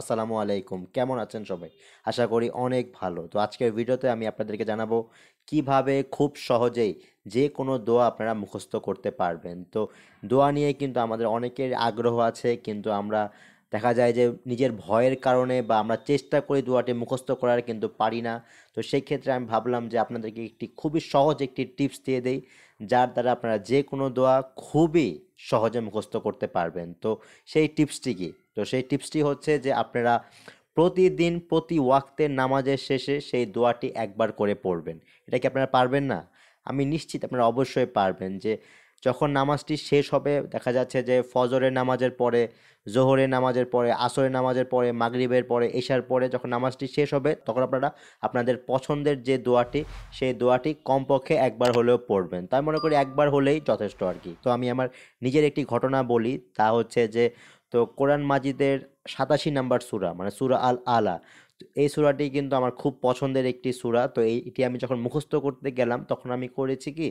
আসসালামু আলাইকুম কেমন আছেন সবাই আশা করি অনেক ভালো তো আজকের ভিডিওতে আমি আপনাদেরকে জানাবো কিভাবে খুব সহজেই যে কোনো দোয়া আপনারা মুখস্থ করতে পারবেন তো দোয়া নিয়ে কিন্তু আমাদের অনেকের আগ্রহ আছে কিন্তু আমরা দেখা যায় যে নিজের ভয়ের কারণে বা আমরা চেষ্টা করি দোয়াটি মুখস্থ করার কিন্তু পারি না তো সেই ক্ষেত্রে আমি ভাবলাম যে আপনাদেরকে একটি খুবই সহজ একটি টিপস দিয়ে দেই যার দ্বারা আপনারা যে কোনো দোয়া খুবই সহজে মুখস্থ করতে পারবেন তো সেই টিপসটি কি তো সেই টিপসটি হচ্ছে যে আপনারা প্রতিদিন প্রতি ওয়াক্তের নামাজের শেষে সেই দোয়াটি একবার করে পড়বেন এটা কি আপনারা পারবেন না আমি নিশ্চিত আপনারা অবশ্যই পারবেন যে যখন নামাজটি শেষ হবে দেখা যাচ্ছে যে ফজরের নামাজের পরে জোহরের নামাজের পরে আসরের নামাজের পরে মাগরিবের পরে এশার পরে যখন নামাজটি শেষ হবে তখন আপনারা আপনাদের পছন্দের যে দোয়াটি সেই দোয়াটি কমপক্ষে একবার হলেও পড়বেন তাই মনে করি একবার হলেই যথেষ্ট আর কি তো আমি আমার নিজের একটি ঘটনা বলি তা হচ্ছে যে তো কোরআন মাজিদের সাতাশি নাম্বার সুরা মানে সুরা আল আলা এই সুরাটি কিন্তু আমার খুব পছন্দের একটি সুরা তো এইটি আমি যখন মুখস্থ করতে গেলাম তখন আমি করেছি কি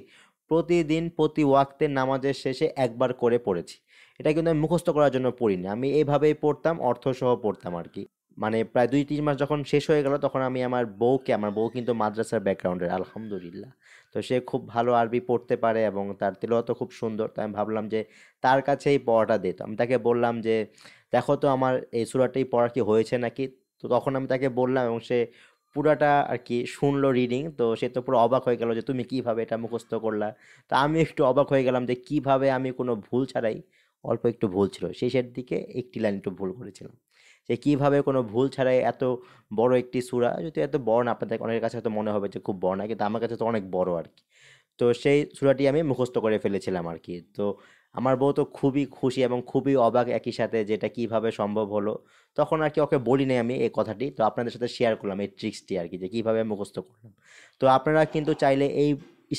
প্রতিদিন প্রতি ওয়াক্তের নামাজের শেষে একবার করে পড়েছি এটা কিন্তু আমি মুখস্থ করার জন্য পড়িনি আমি এইভাবেই পড়তাম অর্থসহ পড়তাম আর কি মানে প্রায় দুই তিন মাস যখন শেষ হয়ে গেল তখন আমি আমার বউকে আমার বউ কিন্তু মাদ্রাসার ব্যাকগ্রাউন্ডের আলহামদুলিল্লাহ তো সে খুব ভালো আরবি পড়তে পারে এবং তার তেলোয়াতও খুব সুন্দর তো আমি ভাবলাম যে তার কাছেই পড়াটা দিত আমি তাকে বললাম যে দেখো তো আমার এই সুরাটি পড়া কি হয়েছে নাকি তো তখন আমি তাকে বললাম এবং সে পুরাটা আর কি শুনলো রিডিং তো সে তো পুরো অবাক হয়ে গেল যে তুমি কিভাবে এটা মুখস্থ করলা তা আমি একটু অবাক হয়ে গেলাম যে কিভাবে আমি কোনো ভুল ছাড়াই অল্প একটু ভুল ছিল শেষের দিকে একটি লাইন একটু ভুল করেছিলাম যে কিভাবে কোনো ভুল ছাড়াই এত বড় একটি সুরা যদি এত বড় না আপনাদের অনেকের কাছে হয়তো মনে হবে যে খুব বড় না কিন্তু আমার কাছে তো অনেক বড় আর কি তো সেই সুরাটি আমি মুখস্থ করে ফেলেছিলাম আর কি তো আমার বউ তো খুবই খুশি এবং খুবই অবাক একই সাথে যেটা কিভাবে সম্ভব হলো তখন আর কি ওকে বলি নাই আমি এই কথাটি তো আপনাদের সাথে শেয়ার করলাম এই ট্রিক্সটি আর কি যে কীভাবে মুখস্থ করলাম তো আপনারা কিন্তু চাইলে এই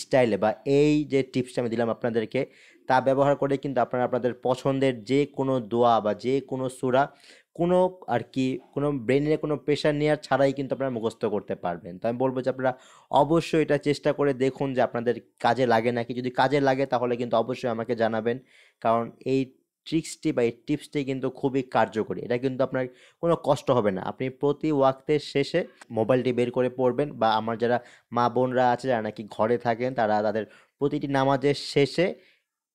স্টাইলে বা এই যে টিপসটা আমি দিলাম আপনাদেরকে তা ব্যবহার করে কিন্তু আপনারা আপনাদের পছন্দের যে কোনো দোয়া বা যে কোনো সুরা কোনো আর কি কোনো ব্রেনের কোনো প্রেশার নেওয়ার ছাড়াই কিন্তু আপনারা মুখস্থ করতে পারবেন তো আমি বলবো যে আপনারা অবশ্যই এটা চেষ্টা করে দেখুন যে আপনাদের কাজে লাগে নাকি যদি কাজে লাগে তাহলে কিন্তু অবশ্যই আমাকে জানাবেন কারণ এই ট্রিক্সটি বা এই টিপসটি কিন্তু খুবই কার্যকরী এটা কিন্তু আপনার কোনো কষ্ট হবে না আপনি প্রতি ওয়াক্তের শেষে মোবাইলটি বের করে পড়বেন বা আমার যারা মা বোনরা আছে যারা নাকি ঘরে থাকেন তারা তাদের প্রতিটি নামাজের শেষে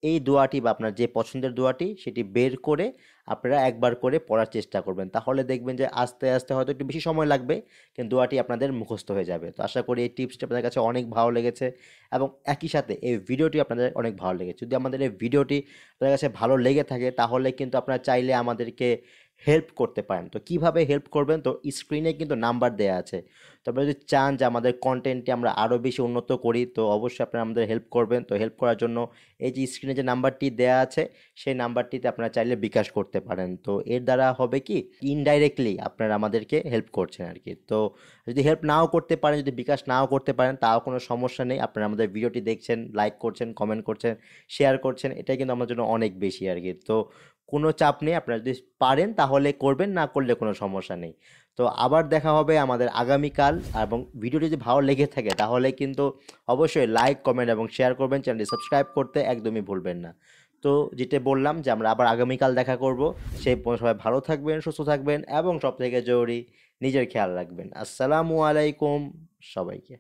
এই দোয়াটি বা আপনার যে পছন্দের দোয়াটি সেটি বের করে আপনারা একবার করে পড়ার চেষ্টা করবেন তাহলে দেখবেন যে আস্তে আস্তে হয়তো একটু বেশি সময় লাগবে কিন্তু দোয়াটি আপনাদের মুখস্থ হয়ে যাবে তো আশা করি এই টিপসটি আপনাদের কাছে অনেক ভালো লেগেছে এবং একই সাথে এই ভিডিওটি আপনাদের অনেক ভালো লেগেছে যদি আমাদের এই ভিডিওটি আপনাদের কাছে ভালো লেগে থাকে তাহলে কিন্তু আপনারা চাইলে আমাদেরকে হেল্প করতে পারেন তো কিভাবে হেল্প করবেন তো স্ক্রিনে কিন্তু নাম্বার দেওয়া আছে তো আপনি যদি চান যে আমাদের কন্টেন্টটি আমরা আরও বেশি উন্নত করি তো অবশ্যই আপনারা আমাদের হেল্প করবেন তো হেল্প করার জন্য এই যে স্ক্রিনে যে নাম্বারটি দেওয়া আছে সেই নাম্বারটিতে আপনারা চাইলে বিকাশ করতে পারেন তো এর দ্বারা হবে কি ইনডাইরেক্টলি আপনারা আমাদেরকে হেল্প করছেন আর কি তো যদি হেল্প নাও করতে পারেন যদি বিকাশ নাও করতে পারেন তাও কোনো সমস্যা নেই আপনারা আমাদের ভিডিওটি দেখছেন লাইক করছেন কমেন্ট করছেন শেয়ার করছেন এটাই কিন্তু আমার জন্য অনেক বেশি আর কি তো কোনো চাপ নেই আপনারা যদি পারেন তাহলে করবেন না করলে কোনো সমস্যা নেই তো আবার দেখা হবে আমাদের আগামীকাল এবং ভিডিওটি যদি ভালো লেগে থাকে তাহলে কিন্তু অবশ্যই লাইক কমেন্ট এবং শেয়ার করবেন চ্যানেলটি সাবস্ক্রাইব করতে একদমই ভুলবেন না তো যেটা বললাম যে আমরা আবার আগামীকাল দেখা করব সেই সবাই ভালো থাকবেন সুস্থ থাকবেন এবং সবথেকে জরুরি নিজের খেয়াল রাখবেন আসসালামু আলাইকুম সবাইকে